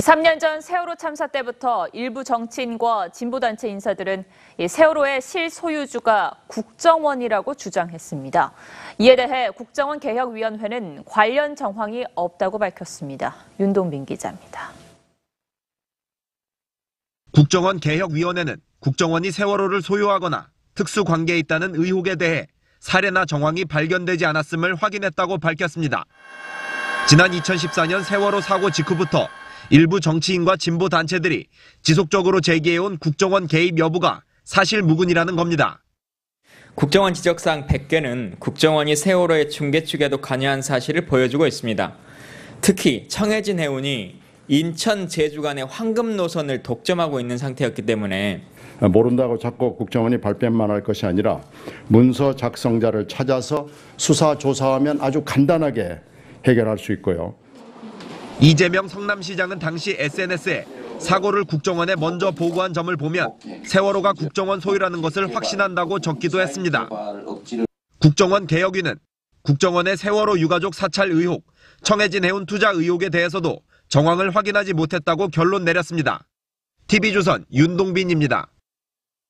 3년 전 세월호 참사 때부터 일부 정치인과 진보단체 인사들은 세월호의 실소유주가 국정원이라고 주장했습니다. 이에 대해 국정원 개혁위원회는 관련 정황이 없다고 밝혔습니다. 윤동빈 기자입니다. 국정원 개혁위원회는 국정원이 세월호를 소유하거나 특수관계에 있다는 의혹에 대해 사례나 정황이 발견되지 않았음을 확인했다고 밝혔습니다. 지난 2014년 세월호 사고 직후부터 일부 정치인과 진보 단체들이 지속적으로 제기해온 국정원 개입 여부가 사실무근이라는 겁니다. 국정원 지적사항 100개는 국정원이 세월호의 중계축에도 관여한 사실을 보여주고 있습니다. 특히 청해진 해운이 인천 제주 간의 황금 노선을 독점하고 있는 상태였기 때문에 모른다고 자꾸 국정원이 발뺌만 할 것이 아니라 문서 작성자를 찾아서 수사 조사하면 아주 간단하게 해결할 수 있고요. 이재명 성남시장은 당시 SNS에 사고를 국정원에 먼저 보고한 점을 보면 세월호가 국정원 소유라는 것을 확신한다고 적기도 했습니다. 국정원 개혁위는 국정원의 세월호 유가족 사찰 의혹, 청해진 해운 투자 의혹에 대해서도 정황을 확인하지 못했다고 결론 내렸습니다. TV조선 윤동빈입니다.